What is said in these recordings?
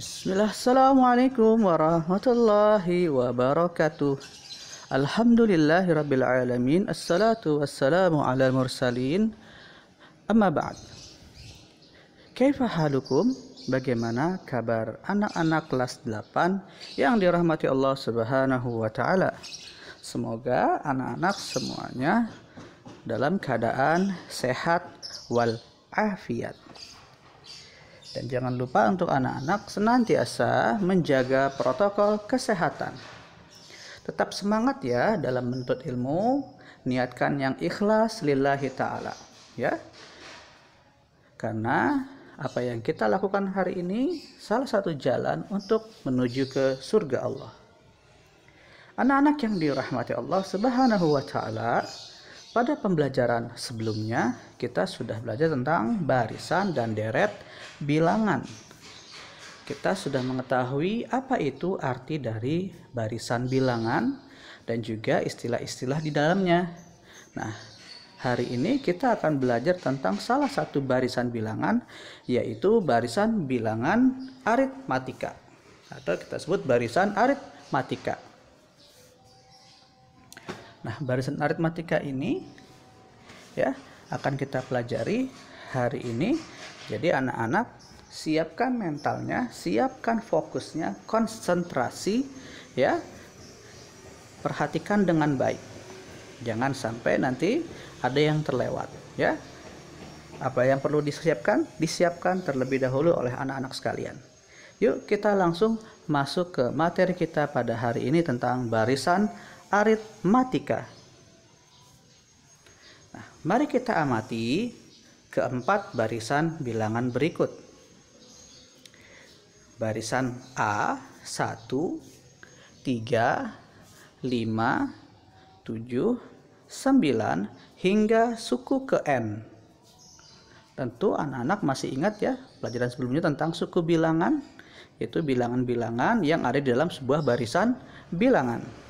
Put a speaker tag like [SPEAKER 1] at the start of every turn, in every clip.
[SPEAKER 1] Bismillah, Assalamualaikum warahmatullahi wabarakatuh. alamin Assalatu wassalamu ala mursalin. Amma ba'd. halukum? Bagaimana kabar anak-anak kelas 8 yang dirahmati Allah Subhanahu wa taala? Semoga anak-anak semuanya dalam keadaan sehat wal afiat. Dan jangan lupa untuk anak-anak senantiasa menjaga protokol kesehatan. Tetap semangat ya dalam menuntut ilmu, niatkan yang ikhlas lillahi taala, ya. Karena apa yang kita lakukan hari ini salah satu jalan untuk menuju ke surga Allah. Anak-anak yang dirahmati Allah Subhanahu wa taala, pada pembelajaran sebelumnya, kita sudah belajar tentang barisan dan deret bilangan. Kita sudah mengetahui apa itu arti dari barisan bilangan dan juga istilah-istilah di dalamnya. Nah, hari ini kita akan belajar tentang salah satu barisan bilangan, yaitu barisan bilangan aritmatika, atau kita sebut barisan aritmatika. Nah, barisan aritmatika ini ya akan kita pelajari hari ini. Jadi anak-anak siapkan mentalnya, siapkan fokusnya, konsentrasi ya. Perhatikan dengan baik. Jangan sampai nanti ada yang terlewat ya. Apa yang perlu disiapkan? Disiapkan terlebih dahulu oleh anak-anak sekalian. Yuk kita langsung masuk ke materi kita pada hari ini tentang barisan aritmatika. Nah, mari kita amati keempat barisan bilangan berikut. Barisan A 1 3 5 7 9 hingga suku ke N. Tentu anak-anak masih ingat ya pelajaran sebelumnya tentang suku bilangan, yaitu bilangan-bilangan yang ada di dalam sebuah barisan bilangan.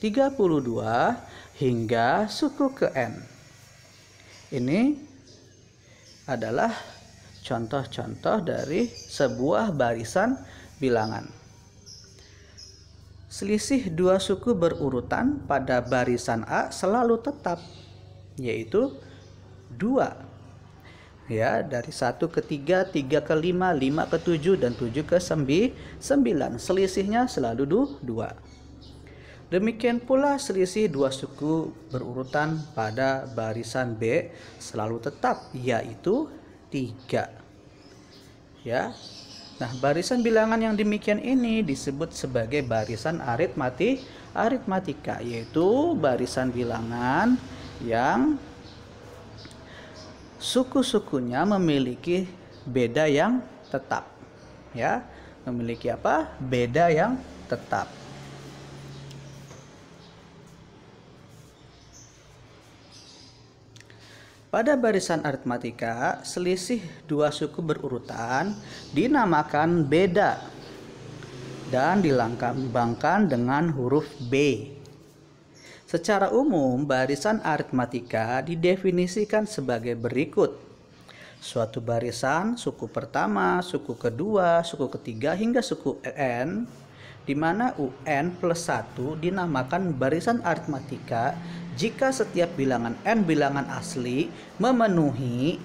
[SPEAKER 1] 32 hingga suku ke N. Ini adalah contoh-contoh dari sebuah barisan bilangan. Selisih dua suku berurutan pada barisan A selalu tetap, yaitu 2 ya dari 1 ke 3, 3 ke 5, 5 ke 7 dan 7 ke 9. selisihnya selalu 2. Demikian pula selisih dua suku berurutan pada barisan B selalu tetap yaitu 3. Ya. Nah, barisan bilangan yang demikian ini disebut sebagai barisan aritmati aritmatika yaitu barisan bilangan yang suku-sukunya memiliki beda yang tetap ya memiliki apa beda yang tetap Pada barisan aritmatika, selisih dua suku berurutan dinamakan beda dan dilambangkan dengan huruf B. Secara umum, barisan aritmatika didefinisikan sebagai berikut. Suatu barisan suku pertama, suku kedua, suku ketiga, hingga suku n, di mana UN plus 1 dinamakan barisan aritmatika jika setiap bilangan n bilangan asli memenuhi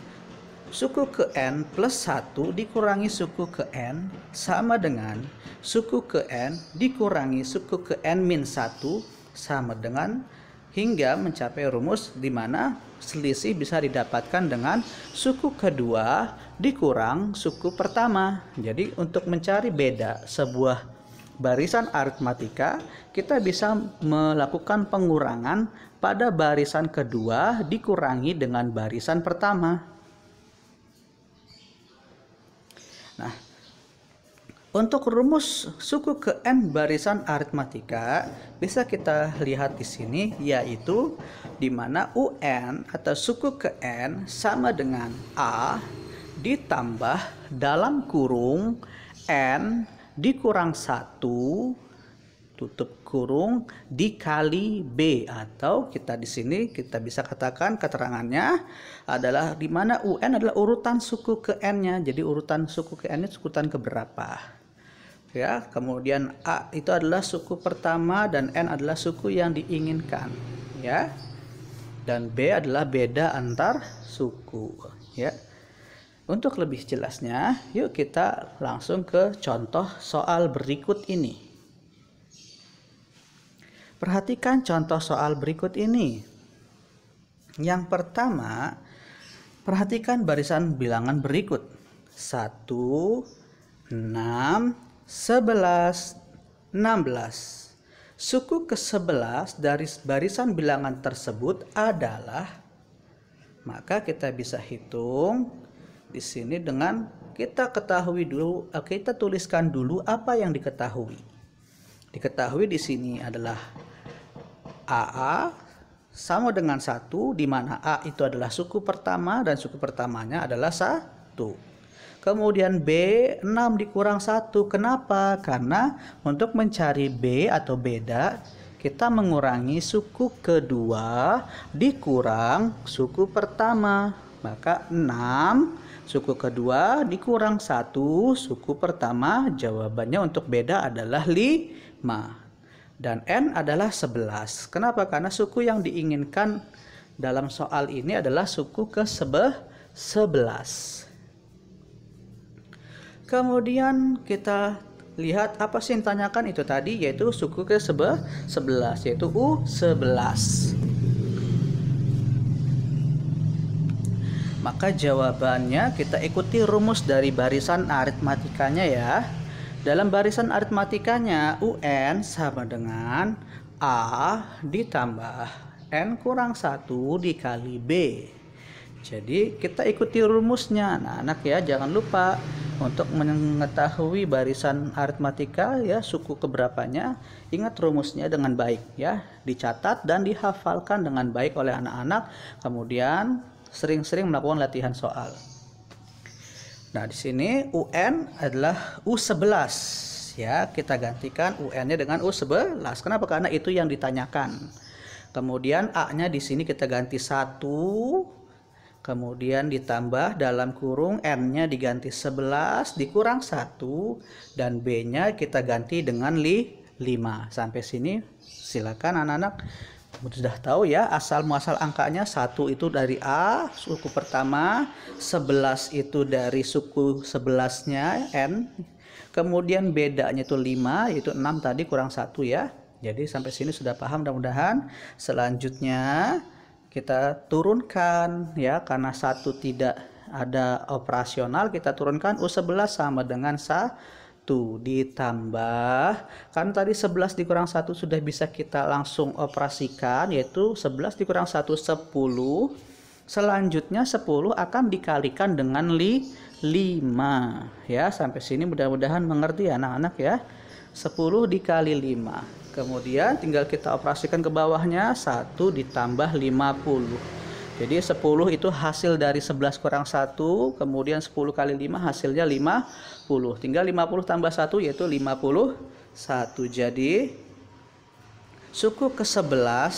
[SPEAKER 1] suku ke n plus 1 dikurangi suku ke n sama dengan suku ke n dikurangi suku ke n min 1 sama dengan hingga mencapai rumus di mana selisih bisa didapatkan dengan suku kedua dikurang suku pertama. Jadi untuk mencari beda sebuah barisan aritmatika, kita bisa melakukan pengurangan pada barisan kedua dikurangi dengan barisan pertama. Nah, untuk rumus suku ke n barisan aritmatika bisa kita lihat di sini yaitu di mana UN atau suku ke n sama dengan A ditambah dalam kurung n dikurang satu tutup kurung dikali B atau kita di sini kita bisa katakan keterangannya adalah di mana UN adalah urutan suku ke N-nya. Jadi urutan suku ke N-nya urutan ke berapa? Ya, kemudian A itu adalah suku pertama dan N adalah suku yang diinginkan, ya. Dan B adalah beda antar suku, ya. Untuk lebih jelasnya, yuk kita langsung ke contoh soal berikut ini. Perhatikan contoh soal berikut ini. Yang pertama, perhatikan barisan bilangan berikut. 1, 6, 11, 16. Suku ke-11 dari barisan bilangan tersebut adalah maka kita bisa hitung di sini dengan kita ketahui dulu eh, kita tuliskan dulu apa yang diketahui. Diketahui di sini adalah AA sama dengan satu di mana A itu adalah suku pertama dan suku pertamanya adalah satu. Kemudian B 6 dikurang satu Kenapa? Karena untuk mencari B atau beda kita mengurangi suku kedua dikurang suku pertama. Maka 6 suku kedua dikurang 1 suku pertama jawabannya untuk beda adalah 5. Dan N adalah 11. Kenapa? Karena suku yang diinginkan dalam soal ini adalah suku ke 11. Kemudian kita lihat apa sih yang ditanyakan itu tadi yaitu suku ke 11 yaitu U11. Maka jawabannya kita ikuti rumus dari barisan aritmatikanya ya. Dalam barisan aritmatikanya UN sama dengan A ditambah N kurang 1 dikali B. Jadi kita ikuti rumusnya anak-anak ya jangan lupa untuk mengetahui barisan aritmatika ya suku keberapanya ingat rumusnya dengan baik ya dicatat dan dihafalkan dengan baik oleh anak-anak kemudian sering-sering melakukan latihan soal. Nah, di sini UN adalah U11 ya kita gantikan UN-nya dengan U11. Kenapa? Karena itu yang ditanyakan. Kemudian A-nya di sini kita ganti 1 kemudian ditambah dalam kurung N-nya diganti 11 dikurang 1 dan B-nya kita ganti dengan li 5. Sampai sini silakan anak-anak sudah tahu ya asal muasal angkanya satu itu dari A suku pertama sebelas itu dari suku sebelasnya N kemudian bedanya itu lima itu enam tadi kurang satu ya jadi sampai sini sudah paham mudah-mudahan selanjutnya kita turunkan ya karena satu tidak ada operasional kita turunkan u sebelas sama dengan sa 1 ditambah kan tadi 11 dikurang 1 sudah bisa kita langsung operasikan yaitu 11 dikurang 1 10 selanjutnya 10 akan dikalikan dengan li 5 ya sampai sini mudah-mudahan mengerti anak anak ya, ya 10 dikali 5 kemudian tinggal kita operasikan ke bawahnya 1 ditambah 50 jadi 10 itu hasil dari 11 kurang 1, kemudian 10 kali 5 hasilnya 50. Tinggal 50 tambah 1 yaitu 51. Jadi suku ke-11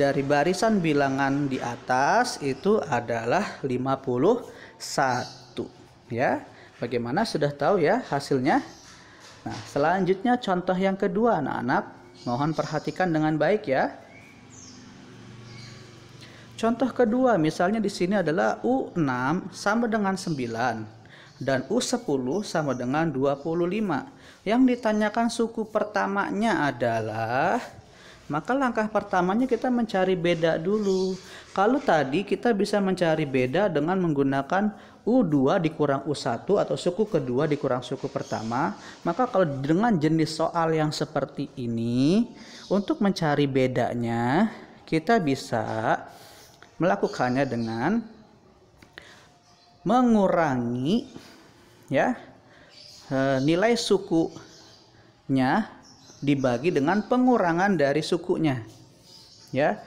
[SPEAKER 1] dari barisan bilangan di atas itu adalah 51 ya. Bagaimana sudah tahu ya hasilnya? Nah, selanjutnya contoh yang kedua anak-anak, mohon perhatikan dengan baik ya. Contoh kedua, misalnya di sini adalah U6 sama dengan 9 dan U10 sama dengan 25. Yang ditanyakan suku pertamanya adalah maka langkah pertamanya kita mencari beda dulu. Kalau tadi kita bisa mencari beda dengan menggunakan U2 dikurang U1 atau suku kedua dikurang suku pertama, maka kalau dengan jenis soal yang seperti ini, untuk mencari bedanya, kita bisa melakukannya dengan mengurangi ya e, nilai sukunya dibagi dengan pengurangan dari sukunya ya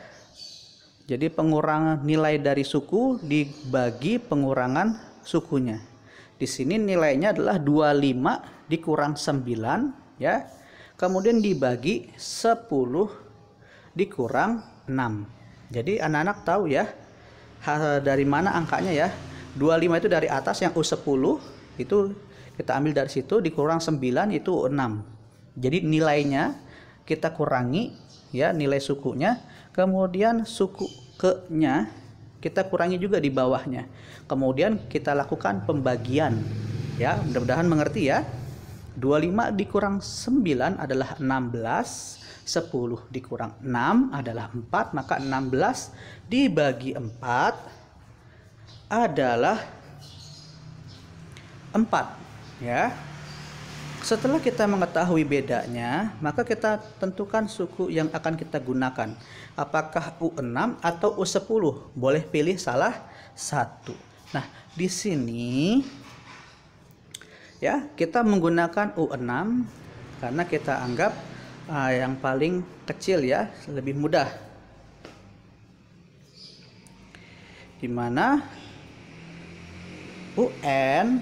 [SPEAKER 1] jadi pengurangan nilai dari suku dibagi pengurangan sukunya. Di sini nilainya adalah 25 dikurang 9 ya. Kemudian dibagi 10 dikurang 6. Jadi anak-anak tahu ya dari mana angkanya ya. 25 itu dari atas yang U10 itu kita ambil dari situ dikurang 9 itu 6. Jadi nilainya kita kurangi ya nilai sukunya, kemudian suku ke-nya kita kurangi juga di bawahnya. Kemudian kita lakukan pembagian. Ya, mudah-mudahan mengerti ya. 25 dikurang 9 adalah 16 10 dikurang 6 adalah 4, maka 16 dibagi 4 adalah 4 ya. Setelah kita mengetahui bedanya, maka kita tentukan suku yang akan kita gunakan. Apakah U6 atau U10? Boleh pilih salah satu. Nah, di sini ya, kita menggunakan U6 karena kita anggap uh, yang paling kecil ya lebih mudah dimana UN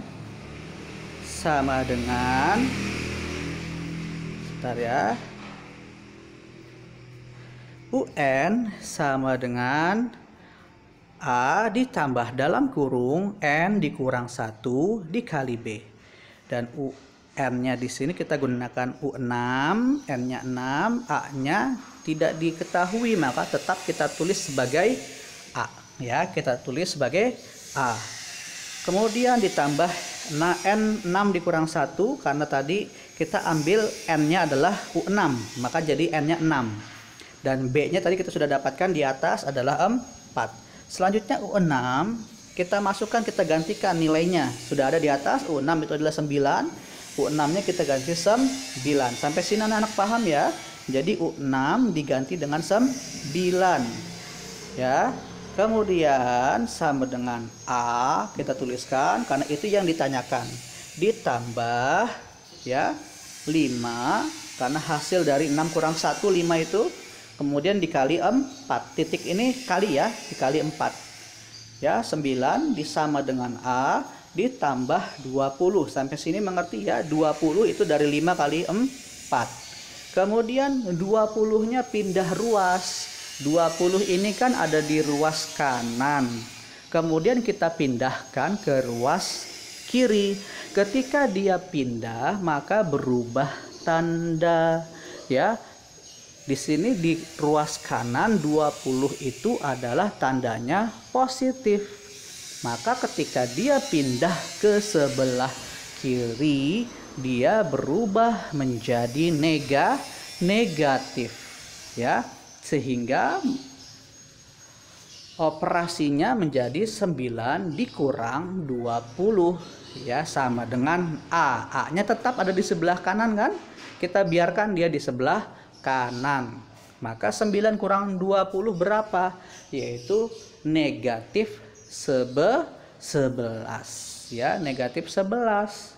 [SPEAKER 1] sama dengan sebentar ya UN sama dengan A ditambah dalam kurung N dikurang 1 dikali B dan U N-nya di sini kita gunakan U6, N-nya 6, A-nya tidak diketahui, maka tetap kita tulis sebagai A. Ya, kita tulis sebagai A. Kemudian ditambah na N6 dikurang 1 karena tadi kita ambil N-nya adalah U6, maka jadi N-nya 6. Dan B-nya tadi kita sudah dapatkan di atas adalah 4. Selanjutnya U6 kita masukkan kita gantikan nilainya. Sudah ada di atas U6 itu adalah 9 U6-nya kita ganti 9. Sampai sini anak-anak paham ya? Jadi U6 diganti dengan 9. Ya. Kemudian sama dengan A kita tuliskan karena itu yang ditanyakan. Ditambah ya 5 karena hasil dari 6 kurang 1 5 itu kemudian dikali 4 titik ini kali ya dikali 4 ya 9 disama dengan A ditambah 20. Sampai sini mengerti ya, 20 itu dari 5 kali 4. Kemudian 20-nya pindah ruas. 20 ini kan ada di ruas kanan. Kemudian kita pindahkan ke ruas kiri. Ketika dia pindah, maka berubah tanda. Ya. Di sini di ruas kanan 20 itu adalah tandanya positif maka ketika dia pindah ke sebelah kiri dia berubah menjadi nega negatif ya sehingga operasinya menjadi 9 dikurang 20 ya sama dengan A A nya tetap ada di sebelah kanan kan kita biarkan dia di sebelah kanan maka 9 kurang 20 berapa yaitu negatif sebe sebelas ya negatif sebelas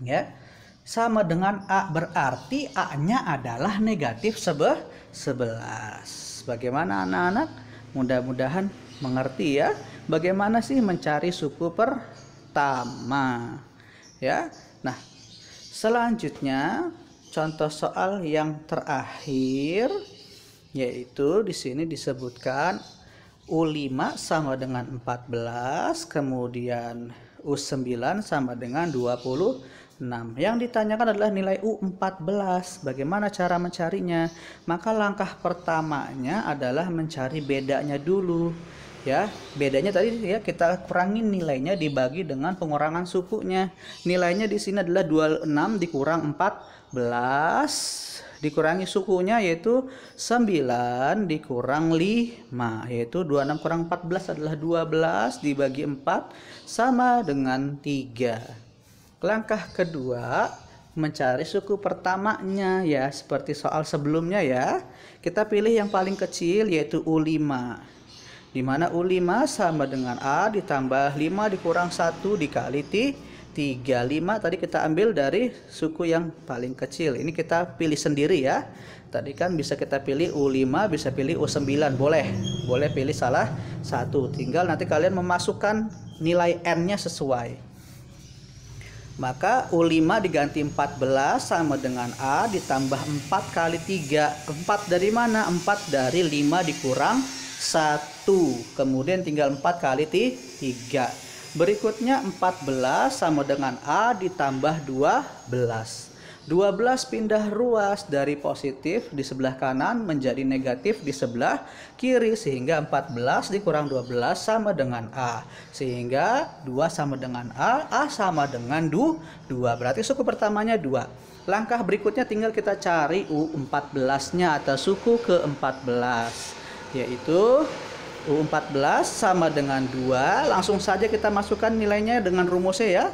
[SPEAKER 1] ya sama dengan a berarti a nya adalah negatif sebe sebelas bagaimana anak-anak mudah-mudahan mengerti ya bagaimana sih mencari suku pertama ya nah selanjutnya contoh soal yang terakhir yaitu di sini disebutkan U5 sama dengan 14, kemudian U9 sama dengan 26. Yang ditanyakan adalah nilai U14, bagaimana cara mencarinya? Maka langkah pertamanya adalah mencari bedanya dulu ya bedanya tadi ya kita kurangin nilainya dibagi dengan pengurangan sukunya nilainya di sini adalah 26 dikurang 14 dikurangi sukunya yaitu 9 dikurang 5 yaitu 26 kurang 14 adalah 12 dibagi 4 sama dengan 3 langkah kedua mencari suku pertamanya ya seperti soal sebelumnya ya kita pilih yang paling kecil yaitu U5 di mana U5 sama dengan A ditambah 5 dikurang 1 dikali T 35 tadi kita ambil dari suku yang paling kecil ini kita pilih sendiri ya tadi kan bisa kita pilih U5 bisa pilih U9 boleh boleh pilih salah satu tinggal nanti kalian memasukkan nilai N nya sesuai maka U5 diganti 14 sama dengan A ditambah 4 kali 3. 4 dari mana? 4 dari 5 dikurang 1 1, kemudian tinggal 4 kali 3. Berikutnya 14 sama dengan A ditambah 12. 12 pindah ruas dari positif di sebelah kanan menjadi negatif di sebelah kiri sehingga 14 dikurang 12 sama dengan A. Sehingga 2 sama dengan A, A sama dengan 2. Berarti suku pertamanya 2. Langkah berikutnya tinggal kita cari U14-nya atau suku ke-14 yaitu U14 sama dengan 2. Langsung saja kita masukkan nilainya dengan rumusnya ya.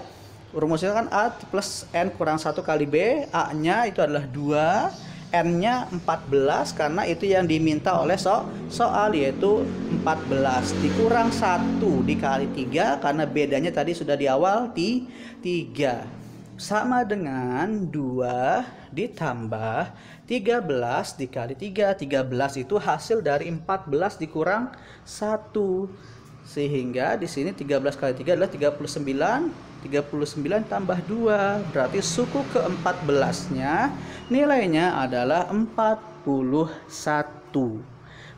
[SPEAKER 1] Rumusnya kan A plus N kurang 1 kali B. A-nya itu adalah 2. N-nya 14 karena itu yang diminta oleh so soal yaitu 14 dikurang 1 dikali 3 karena bedanya tadi sudah di awal di 3 sama dengan 2 ditambah 13 dikali 3, 13 itu hasil dari 14 dikurang 1. Sehingga di sini 13 kali 3 adalah 39, 39 tambah 2. Berarti suku ke-14-nya nilainya adalah 41.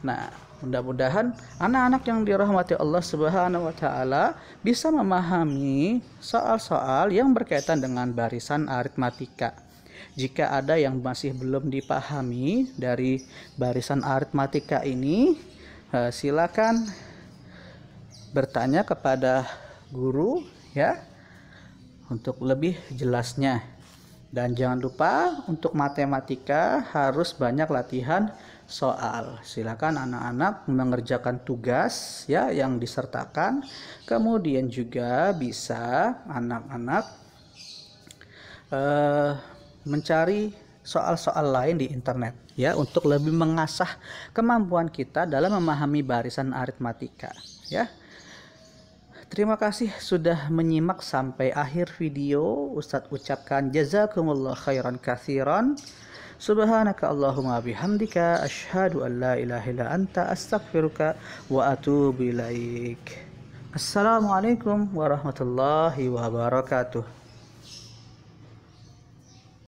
[SPEAKER 1] Nah, mudah-mudahan anak-anak yang dirahmati Allah Subhanahu wa taala bisa memahami soal-soal yang berkaitan dengan barisan aritmatika jika ada yang masih belum dipahami dari barisan aritmatika ini, eh, silakan bertanya kepada guru ya untuk lebih jelasnya. Dan jangan lupa untuk matematika harus banyak latihan soal. Silakan anak-anak mengerjakan tugas ya yang disertakan. Kemudian juga bisa anak-anak eh, mencari soal-soal lain di internet ya untuk lebih mengasah kemampuan kita dalam memahami barisan aritmatika ya. Terima kasih sudah menyimak sampai akhir video. Ustadz ucapkan jazakumullah khairan kathiran. Subhanaka Allahumma bihamdika ashadu an la ilaha anta astaghfiruka wa atubu ilaik. Assalamualaikum warahmatullahi wabarakatuh.